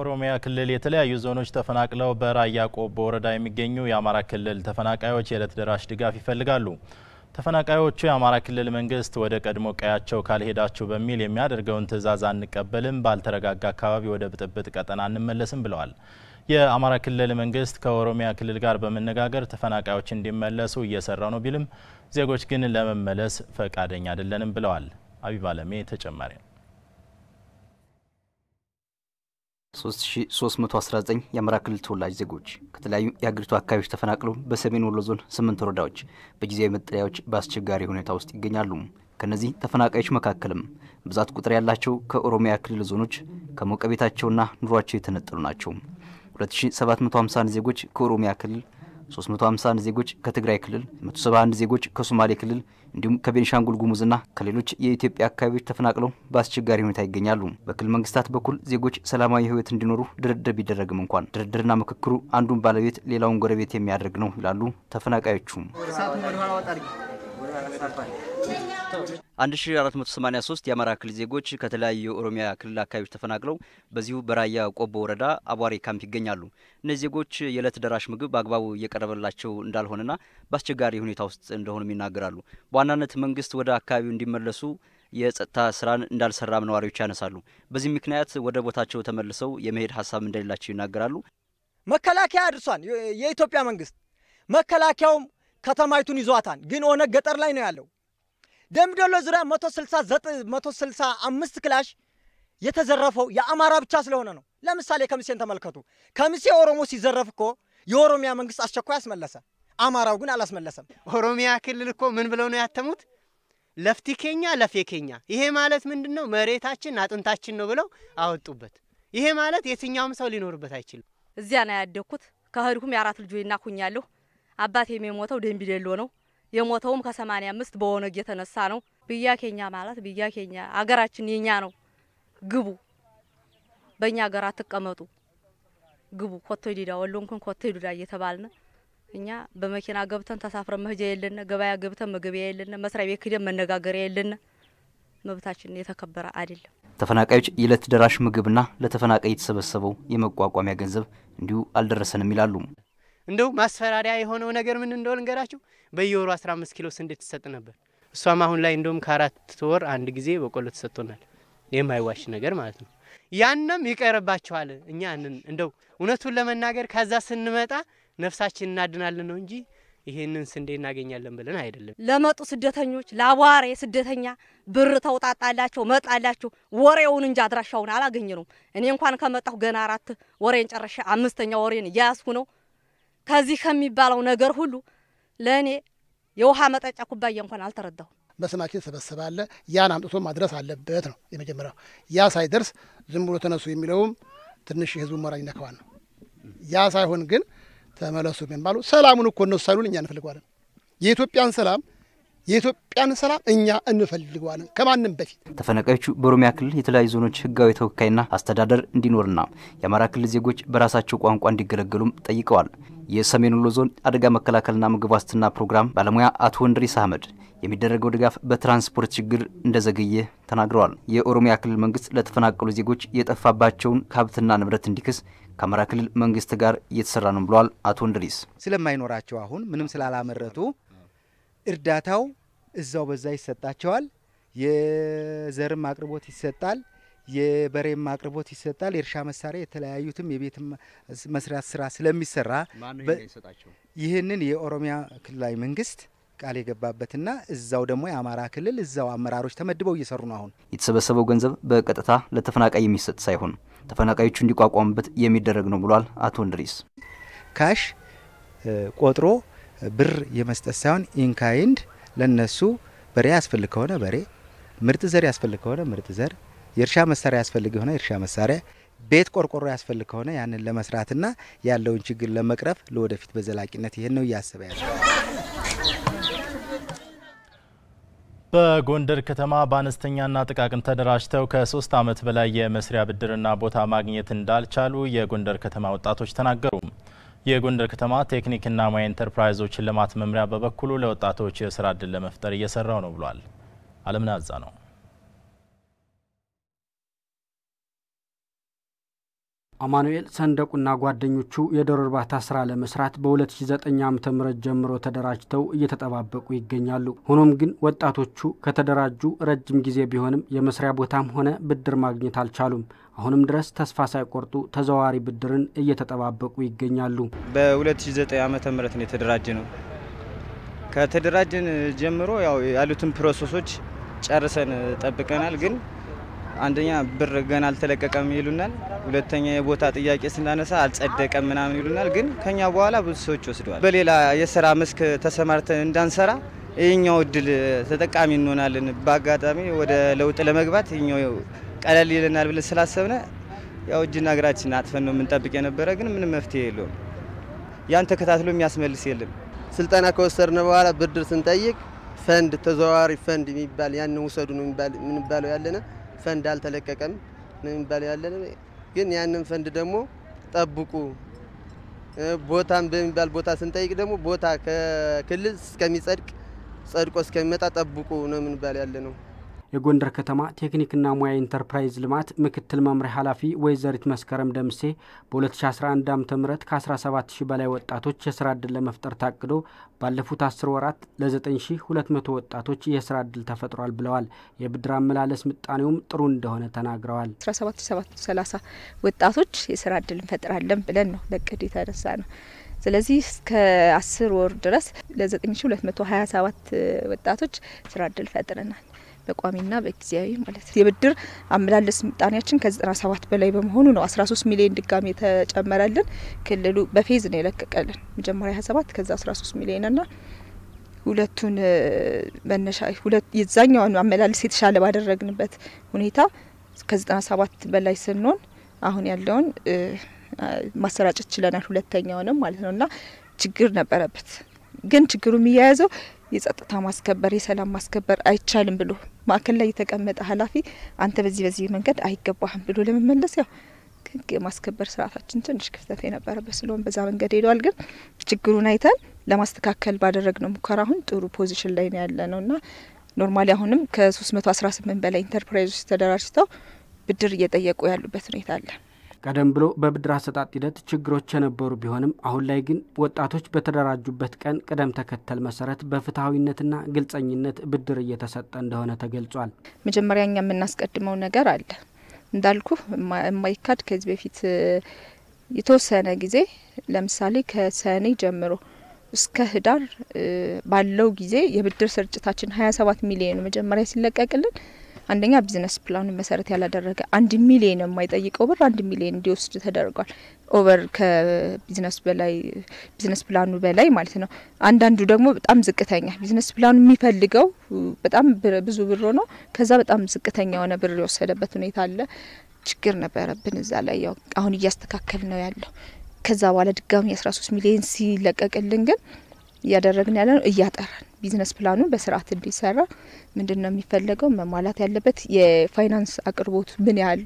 ኦሮሚያ ክልል የተለያዩ ዞኖች ተፈናቅለው በራያ ቆቦ ወረዳ የሚገኙ የአማራ ክልል ተፈናቃዮች የዕለት ደራሽ ድጋፍ ይፈልጋሉ። ተፈናቃዮቹ የአማራ ክልል መንግስት ወደ ቀድሞ ቀያቸው ካልሄዳችሁ በሚል የሚያደርገውን ትዕዛዝ አንቀበልም፣ ባልተረጋጋ አካባቢ ወደ ብጥብጥ ቀጠና አንመለስም ብለዋል። የአማራ ክልል መንግስት ከኦሮሚያ ክልል ጋር በመነጋገር ተፈናቃዮች እንዲመለሱ እየሰራ ነው ቢልም ዜጎች ግን ለመመለስ ፈቃደኛ አይደለንም ብለዋል። አቢባለሜ ተጨማሪ ነው። 3319 የአማራ ክልል ተወላጅ ዜጎች ከተለያዩ የሀገሪቱ አካባቢዎች ተፈናቅለው በሰሜን ወሎ ዞን ስምንት ወረዳዎች በጊዜያዊ መጠለያዎች በአስቸጋሪ ሁኔታ ውስጥ ይገኛሉ። ከነዚህ ተፈናቃዮች መካከልም ብዛት ቁጥር ያላቸው ከኦሮሚያ ክልል ዞኖች ከሞቀ ቤታቸውና ኑሯቸው የተነጠሉ ናቸው። 2751 ዜጎች ከኦሮሚያ ክልል 351 ዜጎች ከትግራይ ክልል፣ 171 ዜጎች ከሶማሌ ክልል እንዲሁም ከቤንሻንጉል ጉሙዝና ከሌሎች የኢትዮጵያ አካባቢዎች ተፈናቅለው በአስቸጋሪ ሁኔታ ይገኛሉ። በክልል መንግስታት በኩል ዜጎች ሰላማዊ ህይወት እንዲኖሩ ድርድር ቢደረግም እንኳን ድርድርና ምክክሩ አንዱን ባለቤት ሌላውን ጎረቤት የሚያደርግ ነው ይላሉ ተፈናቃዮቹም። 1483 የአማራ ክልል ዜጎች ከተለያዩ የኦሮሚያ ክልል አካባቢዎች ተፈናቅለው በዚሁ በራያ ቆቦ ወረዳ አቧሬ ካምፕ ይገኛሉ። እነዚህ ዜጎች የዕለት ደራሽ ምግብ በአግባቡ እየቀረበላቸው እንዳልሆነና በአስቸጋሪ ሁኔታ ውስጥ እንደሆኑም ይናገራሉ። በዋናነት መንግስት ወደ አካባቢው እንዲመለሱ የጸጥታ ስራን እንዳልሰራም ነዋሪዎች ያነሳሉ። በዚህ ምክንያት ወደ ቦታቸው ተመልሰው የመሄድ ሀሳብ እንደሌላቸው ይናገራሉ። መከላከያ አድርሷል። የኢትዮጵያ መንግስት መከላከያውም ከተማይቱን ይዟታል። ግን ኦነግ ገጠር ላይ ነው ያለው። ደምቢዶሎ ዙሪያ 165 ክላሽ የተዘረፈው የአማራ ብቻ ስለሆነ ነው። ለምሳሌ ከምሴን ተመልከቱ። ከምሴ ኦሮሞ ሲዘረፍ እኮ የኦሮሚያ መንግስት አስቸኳይ አስመለሰ። አማራው ግን አላስመለሰም። ኦሮሚያ ክልል እኮ ምን ብለው ነው ያተሙት? ለፍቲ ኬኛ ለፌ ኬኛ። ይሄ ማለት ምንድን ነው? መሬታችን አጥንታችን ነው ብለው አወጡበት። ይሄ ማለት የትኛውም ሰው ሊኖርበት አይችልም። እዚያ ነው ያደግኩት። ከህድኩም የአራት ልጆች እናኩኛለሁ አባቴም የሞተው ደንቢዶሎ ነው። የሞተውም ከሰማንያ አምስት በኦነግ የተነሳ ነው። ብያኬኛ ማለት ኬኛ አገራችን የኛ ነው። ግቡ በእኛ ሀገር አትቀመጡ፣ ግቡ ኮቶ ዲዳ ወሎንኩን ኮቶ ዲዳ እየተባልን እኛ በመኪና ገብተን ተሳፍረን መሄጃ የለን፣ ገበያ ገብተን መገበያ የለን፣ መስሪያ ቤት ክደን መነጋገሪያ የለን። መብታችን የተከበረ አይደለም። ተፈናቃዮች የዕለት ደራሽ ምግብና ለተፈናቃይ የተሰበሰበው የመቋቋሚያ ገንዘብ እንዲሁ አልደረሰንም ይላሉ። እንደው ማስፈራሪያ የሆነው ነገር ምን እንደሆነ ልንገራችሁ። በየወሩ 15 ኪሎ ስንዴ ትሰጥ ነበር። እሷም አሁን ላይ እንደውም ከአራት ወር አንድ ጊዜ በቆሎ ተሰጥቶናል። የማይዋሽ ነገር ማለት ነው። ያንም ይቀርባቸዋል። እኛ እንደው እውነቱን ለመናገር ከዛ ስንመጣ ነፍሳችን እናድናለን ነው እንጂ ይህንን ስንዴ እናገኛለን ብለን አይደለም። ለመጡ ስደተኞች ለአቧራ የስደተኛ ብር ተውጣጣላቸው መጣላቸው ወሬውን እንጂ አድራሻውን አላገኘ ነው። እኔ እንኳን ከመጣሁ ገና አራት ወሬን ጨረሻ አምስተኛ ወሬን እያያዝኩ ነው። ከዚህ ከሚባለው ነገር ሁሉ ለእኔ የውሃ መጠጫ ኩባያ እንኳን አልተረዳሁም። በስማችን ሰበሰባለ ያን አምጥቶ ማድረስ አለበት ነው የመጀመሪያው። ያ ሳይደርስ ዝም ብሎ ተነሱ የሚለውም ትንሽ የህዝቡ ሞራል ይነካዋል ነው። ያ ሳይሆን ግን ተመለሱ የሚባሉ ሰላሙን እኮ እነሱ ሳይሉን እኛ እንፈልገዋለን። የኢትዮጵያን ሰላም የኢትዮጵያን ሰላም እኛ እንፈልገዋለን ከማንም በፊት። ተፈናቃዮቹ በኦሮሚያ ክልል የተለያዩ ዞኖች ህጋዊ ተወካይና አስተዳደር እንዲኖርና የአማራ ክልል ዜጎች በራሳቸው ቋንቋ እንዲገለገሉም ጠይቀዋል። የሰሜን ወሎ ዞን አደጋ መከላከልና ምግብ ዋስትና ፕሮግራም ባለሙያ አቶ እንድሪስ አህመድ የሚደረገው ድጋፍ በትራንስፖርት ችግር እንደዘገየ ተናግረዋል። የኦሮሚያ ክልል መንግስት ለተፈናቀሉ ዜጎች የጠፋባቸውን ከሀብትና ንብረት እንዲክስ ከአማራ ክልል መንግስት ጋር እየተሰራ ነው ብለዋል። አቶ እንድሪስ ስለማይኖራቸው አሁን ምንም ስላላመረቱ እርዳታው እዛው በዛ ይሰጣቸዋል። የዘርም አቅርቦት ይሰጣል። የበሬም አቅርቦት ይሰጣል። የእርሻ መሳሪያ የተለያዩትም የቤት መስራት ስራ ስለሚሰራ ይህንን የኦሮሚያ ክልላዊ መንግስት ቃል የገባበትና እዛው ደግሞ የአማራ ክልል እዛው አመራሮች ተመድበው እየሰሩ ነው። አሁን የተሰበሰበው ገንዘብ በቀጥታ ለተፈናቃይ የሚሰጥ ሳይሆን ተፈናቃዮቹ እንዲቋቋሙበት የሚደረግ ነው ብሏል አቶ እንድሪስ። ካሽ ቆጥሮ ብር የመስጠት ሳይሆን ኢንካይንድ ለነሱ በሬ ያስፈልግ ከሆነ በሬ፣ ምርጥ ዘር ያስፈልግ ከሆነ ምርጥ ዘር የእርሻ መሳሪያ ያስፈልግ የሆነ የእርሻ መሳሪያ፣ ቤት ቆርቆሮ ያስፈልግ ከሆነ ያንን ለመስራትና ያለውን ችግር ለመቅረፍ ለወደፊት በዘላቂነት ይህን ነው እያሰበ ያለ። በጎንደር ከተማ በአነስተኛና ጥቃቅን ተደራጅተው ከሶስት ዓመት በላይ የመስሪያ ብድርና ቦታ ማግኘት እንዳልቻሉ የጎንደር ከተማ ወጣቶች ተናገሩ። የጎንደር ከተማ ቴክኒክና ሙያ ኢንተርፕራይዞች ልማት መምሪያ በበኩሉ ለወጣቶች የስራ እድል ለመፍጠር እየሰራው ነው ብሏል። አለምን አዛ ነው አማኑኤል ሰንደቁና ጓደኞቹ የዶሮ እርባታ ስራ ለመስራት በ2009 ዓ ም ጀምሮ ተደራጅተው እየተጠባበቁ ይገኛሉ። ሆኖም ግን ወጣቶቹ ከተደራጁ ረጅም ጊዜ ቢሆንም የመስሪያ ቦታም ሆነ ብድር ማግኘት አልቻሉም። አሁንም ድረስ ተስፋ ሳይቆርጡ ተዘዋዋሪ ብድርን እየተጠባበቁ ይገኛሉ። በ2009 ዓ ም ነው የተደራጀ ነው። ከተደራጀን ጀምሮ ያው ያሉትን ፕሮሰሶች ጨርሰን ጠብቀናል ግን አንደኛ ብር ገና አልተለቀቀም ይሉናል። ሁለተኛ የቦታ ጥያቄ ስናነሳ አልጸደቀም ምናምን ይሉናል። ግን ከኛ በኋላ ብዙ ሰዎች ወስደዋል። በሌላ የስራ መስክ ተሰማርተን እንዳንሰራ ይህኛው እድል ተጠቃሚ እንሆናለን። በአጋጣሚ ወደ ለውጥ ለመግባት ይህኛው ቀለል ይለናል ብለን ስላሰብነ ያው እጅና እግራችን አጥፈን ነው የምንጠብቅ የነበረ። ግን ምንም መፍትሄ የለውም። ያን ተከታትሎ የሚያስመልስ የለም። ስልጠና ከወሰድነ በኋላ ብድር ስንጠይቅ ፈንድ፣ ተዘዋዋሪ ፈንድ የሚባል ያን ውሰዱ ነው የምንባለው ያለነ ፈንድ አልተለቀቀም ነው የሚባለው ግን ያንን ፈንድ ደግሞ ጠብቁ ቦታን በሚባል ቦታ ስንጠይቅ ደግሞ ቦታ ከክልል እስከሚጸድቅ ጸድቆ እስከሚመጣ ጠብቁ ነው የምንባል ያለ ነው። የጎንደር ከተማ ቴክኒክና ሙያ ኢንተርፕራይዝ ልማት ምክትል መምሪያ ኃላፊ ወይዘሪት መስከረም ደምሴ በ2011 ዓ ም ከ17000 በላይ ወጣቶች የስራ ዕድል ለመፍጠር ታቅዶ ባለፉት 10 ወራት ለ9200 ወጣቶች የስራ ዕድል ተፈጥሯል ብለዋል። የብድር አመላለስ ምጣኔውም ጥሩ እንደሆነ ተናግረዋል። 17730 ወጣቶች የስራ ዕድል እንፈጥራለን ብለን ነው በቅድ የተነሳ ነው። ስለዚህ እስከ አስር ወር ድረስ ለ9227 ወጣቶች ስራ ዕድል ፈጥረናል። በቋሚና በጊዜያዊ ማለት ነው። የብድር አመላለስ ምጣኔያችን ከ97 በላይ በመሆኑ ነው 13 ሚሊዮን ድጋሚ የተጨመረልን። ክልሉ በፌዝ ነው የለቀቀልን። መጀመሪያ 27 ከዛ 13 ሚሊዮን ና ሁለቱን መነሻ ሁለት የዛኛውን አመላለስ የተሻለ ባደረግንበት ሁኔታ ከ97 በላይ ስንሆን አሁን ያለውን ማሰራጨት ችለናል። ሁለተኛውንም ማለት ነው እና ችግር ነበረበት ግን ችግሩ የሚያያዘው የጸጥታ ማስከበር የሰላም ማስከበር አይቻልም ብሎ ማዕከል ላይ የተቀመጠ ኃላፊ አንተ በዚህ በዚህ መንገድ አይገባህም ብሎ ለመመለስ ያው ህግ የማስከበር ስርዓታችን ትንሽ ክፍተት የነበረበት ስለሆን በዛ መንገድ ሄደዋል። ግን ችግሩን አይተን ለማስተካከል ባደረግነው ሙከራ አሁን ጥሩ ፖዚሽን ላይ ነው ያለ ነው እና ኖርማሊ አሁንም ከ 318 መቶ በላይ ኢንተርፕራይዞች ተደራጅተው ብድር እየጠየቁ ያሉበት ሁኔታ አለ። ቀደም ብሎ በብድር አሰጣጥ ሂደት ችግሮች የነበሩ ቢሆንም አሁን ላይ ግን ወጣቶች በተደራጁበት ቀን ቅደም ተከተል መሰረት በፍትሐዊነትና ግልጸኝነት ብድር እየተሰጠ እንደሆነ ተገልጿል። መጀመሪያ እኛ የምናስቀድመው ነገር አለ እንዳልኩ የማይካድ ከዚህ በፊት የተወሰነ ጊዜ ለምሳሌ ከሰኔ ጀምሮ እስከ ህዳር ባለው ጊዜ የብድር ስርጭታችን 27 ሚሊዮን መጀመሪያ ሲለቀቅልን አንደኛ ቢዝነስ ፕላኑን መሰረት ያላደረገ አንድ ሚሊየን የማይጠይቀው ብር አንድ ሚሊየን እንዲወስድ ተደርጓል። ኦቨር ከቢዝነስ በላይ ቢዝነስ ፕላኑ በላይ ማለት ነው። አንዳንዱ ደግሞ በጣም ዝቅተኛ ቢዝነስ ፕላኑ የሚፈልገው በጣም ብዙ ብር ነው። ከዛ በጣም ዝቅተኛ የሆነ ብር የወሰደበት ሁኔታ አለ። ችግር ነበረብን እዛ ላይ ያው አሁን እያስተካከል ነው ያለው። ከዛ በኋላ ድጋሚ 13 ሚሊየን ሲለቀቅልን ግን እያደረግን ያለ ነው እያጠራን ቢዝነስ ፕላኑን በስርዓት እንዲሰራ ምንድን ነው የሚፈለገው መሟላት ያለበት የፋይናንስ አቅርቦት ምን ያህል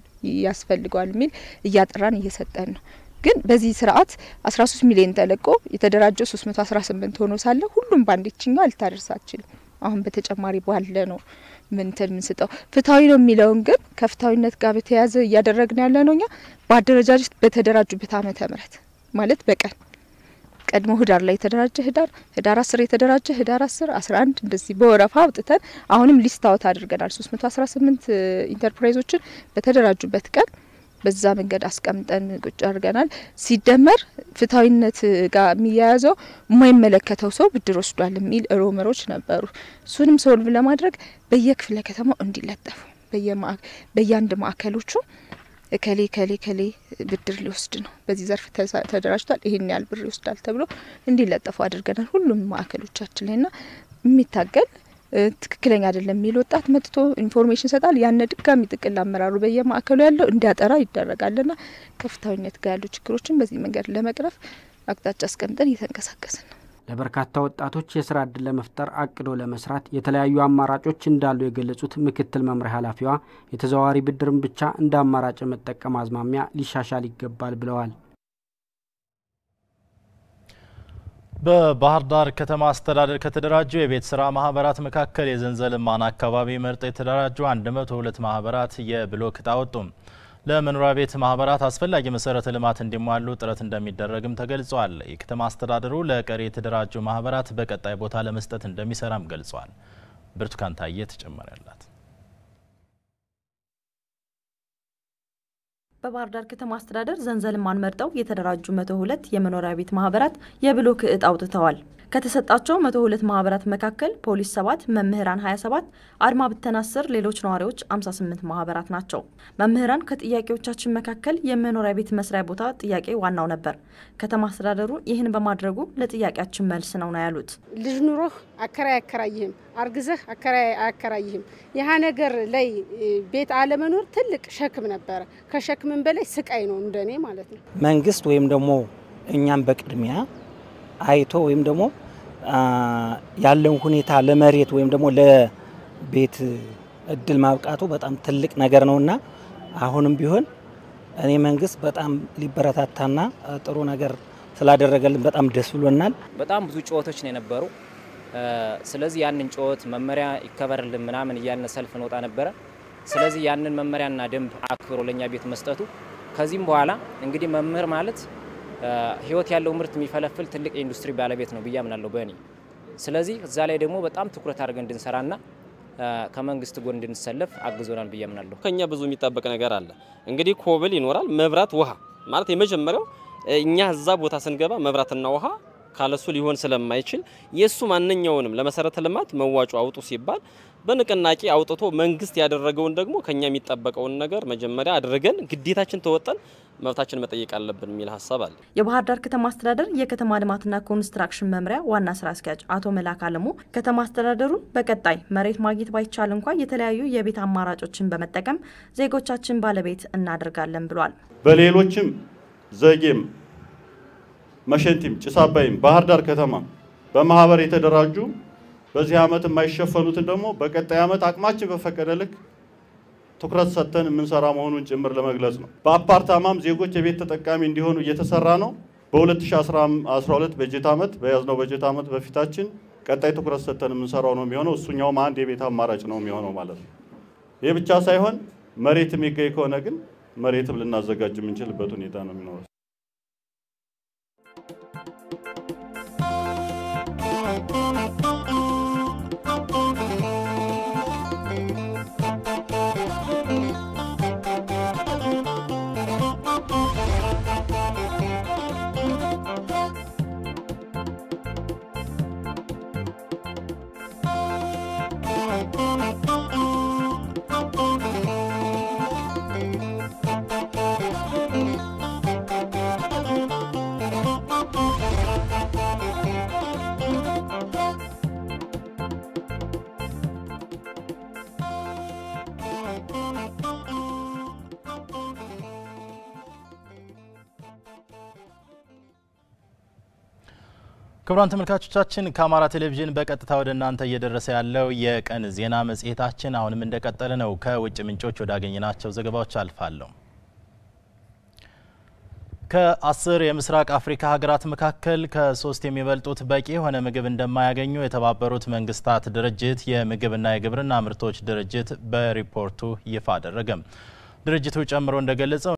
ያስፈልገዋል የሚል እያጠራን እየሰጠን ነው። ግን በዚህ ስርዓት 13 ሚሊዮን ተለቆ የተደራጀው 318 ሆኖ ሳለ ሁሉም ባንዲችኛው አልታደርስ አችልም። አሁን በተጨማሪ ባለ ነው ምንትን ምንስጠው ፍትሐዊ ነው የሚለውን ግን ከፍትሐዊነት ጋር በተያያዘ እያደረግን ያለ ነው እኛ በአደረጃጀት በተደራጁበት አመተ ምህረት ማለት በቀን ቀድሞ ህዳር ላይ የተደራጀ ህዳር ህዳር አስር የተደራጀ ህዳር አስር አስራ አንድ እንደዚህ በወረፋ አውጥተን አሁንም ሊስት አውት አድርገናል። ሶስት መቶ አስራ ስምንት ኢንተርፕራይዞችን በተደራጁበት ቀን በዛ መንገድ አስቀምጠን ቁጭ አድርገናል። ሲደመር ፍትሐዊነት ጋር የሚያያዘው የማይመለከተው ሰው ብድር ወስዷል የሚል ሮመሮች ነበሩ። እሱንም ሶልቭ ለማድረግ በየክፍለ ከተማው እንዲለጠፉ በየአንድ ማዕከሎቹ እከሌ ከሌ ከሌ ብድር ሊወስድ ነው፣ በዚህ ዘርፍ ተደራጅቷል፣ ይህን ያህል ብር ይወስዳል ተብሎ እንዲለጠፉ አድርገናል ሁሉም ማዕከሎቻችን ላይ ና የሚታገል ትክክለኛ አይደለም የሚል ወጣት መጥቶ ኢንፎርሜሽን ይሰጣል። ያነ ድጋሚ ጥቅል አመራሩ በየማዕከሉ ያለው እንዲያጠራ ይደረጋል ና ከፍታዊነት ጋር ያሉ ችግሮችን በዚህ መንገድ ለመቅረፍ አቅጣጫ አስቀምጠን እየተንቀሳቀስን ነው። ለበርካታ ወጣቶች የስራ ዕድል ለመፍጠር አቅዶ ለመስራት የተለያዩ አማራጮች እንዳሉ የገለጹት ምክትል መምሪያ ኃላፊዋ የተዘዋዋሪ ብድርን ብቻ እንደ አማራጭ የመጠቀም አዝማሚያ ሊሻሻል ይገባል ብለዋል። በባህር ዳር ከተማ አስተዳደር ከተደራጁ የቤት ስራ ማህበራት መካከል የዘንዘልማን አካባቢ ምርጥ የተደራጁ 102 ማህበራት የብሎክ ዕጣ ለመኖሪያ ቤት ማህበራት አስፈላጊ መሰረተ ልማት እንዲሟሉ ጥረት እንደሚደረግም ተገልጿል። የከተማ አስተዳደሩ ለቀሪ የተደራጁ ማህበራት በቀጣይ ቦታ ለመስጠት እንደሚሰራም ገልጿል። ብርቱካን ታየ ተጨማሪ ያላት። በባህር ዳር ከተማ አስተዳደር ዘንዘልማን መርጠው የተደራጁ መቶ ሁለት የመኖሪያ ቤት ማህበራት የብሎክ እጣ አውጥተዋል። ከተሰጣቸው 102 ማህበራት መካከል ፖሊስ 7፣ መምህራን 27፣ አድማ ብተና 10፣ ሌሎች ነዋሪዎች 58 ማህበራት ናቸው። መምህራን ከጥያቄዎቻችን መካከል የመኖሪያ ቤት መስሪያ ቦታ ጥያቄ ዋናው ነበር። ከተማ አስተዳደሩ ይህን በማድረጉ ለጥያቄያችን መልስ ነው ነው ያሉት። ልጅ ኑሮህ አከራይ አያከራይህም፣ አርግዘህ አከራይ አያከራይህም። ይህ ነገር ላይ ቤት አለመኖር ትልቅ ሸክም ነበረ። ከሸክምን በላይ ስቃይ ነው እንደኔ ማለት ነው። መንግስት ወይም ደግሞ እኛም በቅድሚያ አይቶ ወይም ደግሞ ያለውን ሁኔታ ለመሬት ወይም ደግሞ ለቤት እድል ማብቃቱ በጣም ትልቅ ነገር እና አሁንም ቢሆን እኔ መንግስት በጣም ሊበረታታና ጥሩ ነገር ስላደረገልን በጣም ደስ ብሎናል። በጣም ብዙ ጩኸቶች ነው የነበሩ። ስለዚህ ያንን ጩኸት መመሪያ ይከበርልን ምናምን እያልን ሰልፍ እንወጣ ነበረ። ስለዚህ ያንን መመሪያና ደንብ አክብሮ ለእኛ ቤት መስጠቱ ከዚህም በኋላ እንግዲህ መምህር ማለት ህይወት ያለው ምርት የሚፈለፍል ትልቅ የኢንዱስትሪ ባለቤት ነው ብዬ አምናለሁ በእኔ። ስለዚህ እዛ ላይ ደግሞ በጣም ትኩረት አድርገን እንድንሰራና ከመንግስት ጎን እንድንሰለፍ አግዞናል ብዬ አምናለሁ። ከኛ ብዙ የሚጠበቅ ነገር አለ። እንግዲህ ኮብል ይኖራል፣ መብራት፣ ውሃ ማለት የመጀመሪያው እኛ እዛ ቦታ ስንገባ መብራትና ውሃ ካለሱ ሊሆን ስለማይችል የእሱ ማንኛውንም ለመሰረተ ልማት መዋጮ አውጡ ሲባል በንቅናቄ አውጥቶ መንግስት ያደረገውን ደግሞ ከኛ የሚጠበቀውን ነገር መጀመሪያ አድርገን ግዴታችን ተወጠን መብታችን መጠየቅ አለብን የሚል ሀሳብ አለ። የባህር ዳር ከተማ አስተዳደር የከተማ ልማትና ኮንስትራክሽን መምሪያ ዋና ስራ አስኪያጅ አቶ መላክ አለሙ ከተማ አስተዳደሩን በቀጣይ መሬት ማግኘት ባይቻል እንኳ የተለያዩ የቤት አማራጮችን በመጠቀም ዜጎቻችን ባለቤት እናደርጋለን ብሏል። በሌሎችም ዘጌም መሸንቲም፣ ጭስ አባይም፣ ባህር ዳር ከተማ በማህበር የተደራጁ በዚህ ዓመት የማይሸፈኑትን ደግሞ በቀጣይ ዓመት አቅማችን በፈቀደ ልክ ትኩረት ሰጥተን የምንሰራ መሆኑን ጭምር ለመግለጽ ነው። በአፓርታማም ዜጎች የቤት ተጠቃሚ እንዲሆኑ እየተሰራ ነው። በ2012 በጀት ዓመት በያዝነው በጀት ዓመት በፊታችን ቀጣይ ትኩረት ሰጥተን የምንሰራው ነው የሚሆነው። እሱኛውም አንድ የቤት አማራጭ ነው የሚሆነው ማለት ነው። ይህ ብቻ ሳይሆን መሬት የሚገኝ ከሆነ ግን መሬትም ልናዘጋጅ የምንችልበት ሁኔታ ነው የሚኖረው። ክቡራን ተመልካቾቻችን ከአማራ ቴሌቪዥን በቀጥታ ወደ እናንተ እየደረሰ ያለው የቀን ዜና መጽሔታችን አሁንም እንደቀጠለ ነው። ከውጭ ምንጮች ወዳገኘናቸው ዘገባዎች አልፋለሁ። ከአስር የምስራቅ አፍሪካ ሀገራት መካከል ከሶስት የሚበልጡት በቂ የሆነ ምግብ እንደማያገኙ የተባበሩት መንግስታት ድርጅት የምግብና የግብርና ምርቶች ድርጅት በሪፖርቱ ይፋ አደረገም። ድርጅቱ ጨምሮ እንደገለጸው